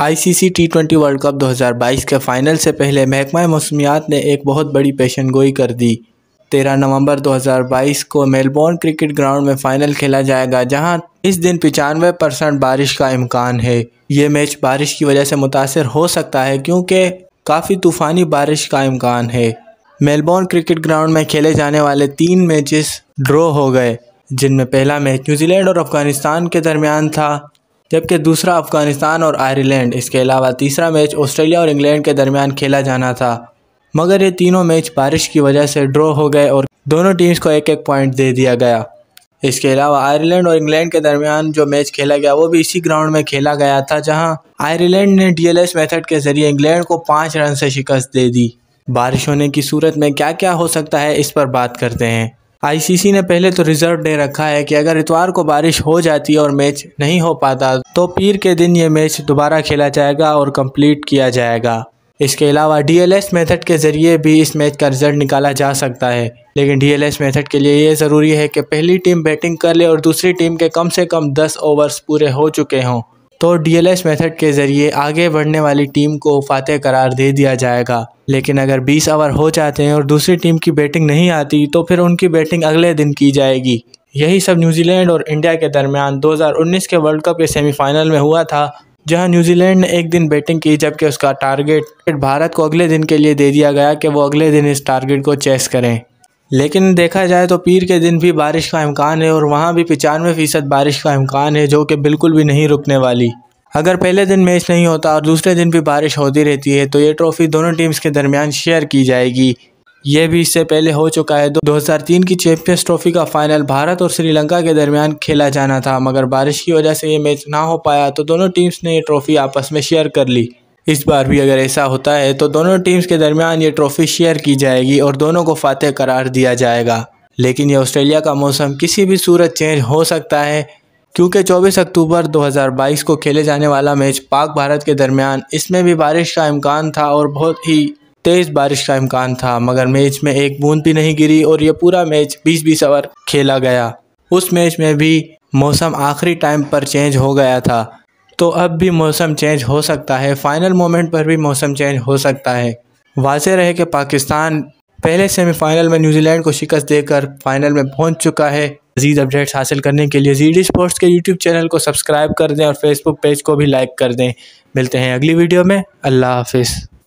ICC T twenty world cup 2022 के final से पहले महकमा मौसमियात ने एक बहुत बड़ी पेशन गोई कर दी 13 नवंबर 2022 को मेलबोर्न क्रिकेट ग्राउंड में फाइनल खेला जाएगा जहां इस दिन पचानवे परसेंट बारिश का इम्कान है ये मैच बारिश की वजह से मुतासर हो सकता है क्योंकि काफ़ी तूफ़ानी बारिश का इम्कान है मेलबोर्न क्रिकेट ग्राउंड में खेले जाने वाले तीन मैचेस ड्रॉ हो गए जिनमें पहला मैच न्यूजीलैंड और अफगानिस्तान के दरमियान था जबकि दूसरा अफगानिस्तान और आयरलैंड इसके अलावा तीसरा मैच ऑस्ट्रेलिया और इंग्लैंड के दरमियान खेला जाना था मगर ये तीनों मैच बारिश की वजह से ड्रॉ हो गए और दोनों टीम्स को एक एक पॉइंट दे दिया गया इसके अलावा आयरलैंड और इंग्लैंड के दरमियान जो मैच खेला गया वो भी इसी ग्राउंड में खेला गया था जहां आयरलैंड ने डीएलएस मेथड के जरिए इंग्लैंड को पाँच रन से शिकस्त दे दी बारिश होने की सूरत में क्या क्या हो सकता है इस पर बात करते हैं आईसीसी ने पहले तो रिजर्व डे रखा है कि अगर इतवार को बारिश हो जाती है और मैच नहीं हो पाता तो पीर के दिन ये मैच दोबारा खेला जाएगा और कंप्लीट किया जाएगा इसके अलावा डीएलएस मेथड के ज़रिए भी इस मैच का रिजल्ट निकाला जा सकता है लेकिन डीएलएस मेथड के लिए ये ज़रूरी है कि पहली टीम बैटिंग कर ले और दूसरी टीम के कम से कम दस ओवर्स पूरे हो चुके हों तो डी मेथड के ज़रिए आगे बढ़ने वाली टीम को फातह करार दे दिया जाएगा लेकिन अगर 20 ओवर हो जाते हैं और दूसरी टीम की बैटिंग नहीं आती तो फिर उनकी बैटिंग अगले दिन की जाएगी यही सब न्यूजीलैंड और इंडिया के दरमियान 2019 के वर्ल्ड कप के सेमीफाइनल में हुआ था जहां न्यूजीलैंड ने एक दिन बैटिंग की जबकि उसका टारगेट भारत को अगले दिन के लिए दे दिया गया कि वो अगले दिन इस टारगेट को चेस करें लेकिन देखा जाए तो पीर के दिन भी बारिश का अम्कान है और वहाँ भी पचानवे फ़ीसद बारिश का अम्कान है जो कि बिल्कुल भी नहीं रुकने वाली अगर पहले दिन मैच नहीं होता और दूसरे दिन भी बारिश होती रहती है तो ये ट्रॉफ़ी दोनों टीम्स के दरमियान शेयर की जाएगी ये भी इससे पहले हो चुका है दो हज़ार तीन की चैम्पियंस ट्रॉफी का फाइनल भारत और श्रीलंका के दरमियान खेला जाना था मगर बारिश की वजह से ये मैच ना हो पाया तो दोनों टीम्स ने ये ट्रॉफ़ी आपस में शेयर कर ली इस बार भी अगर ऐसा होता है तो दोनों टीम्स के दरमियान ये ट्रॉफ़ी शेयर की जाएगी और दोनों को फातह करार दिया जाएगा लेकिन ये ऑस्ट्रेलिया का मौसम किसी भी सूरत चेंज हो सकता है क्योंकि 24 अक्टूबर 2022 को खेले जाने वाला मैच पाक भारत के दरमियान इसमें भी बारिश का इम्कान था और बहुत ही तेज़ बारिश का इम्कान था मगर मैच में एक बूंद भी नहीं गिरी और यह पूरा मैच बीस बीस ओवर खेला गया उस मैच में भी मौसम आखिरी टाइम पर चेंज हो गया था तो अब भी मौसम चेंज हो सकता है फ़ाइनल मोमेंट पर भी मौसम चेंज हो सकता है वाजह रहे कि पाकिस्तान पहले सेमीफाइनल में न्यूजीलैंड को शिकस्त देकर फाइनल में पहुंच चुका है मजीद अपडेट्स हासिल करने के लिए जी डी स्पोर्ट्स के यूट्यूब चैनल को सब्सक्राइब कर दें और फेसबुक पेज को भी लाइक कर दें मिलते हैं अगली वीडियो में अल्लाह हाफिज़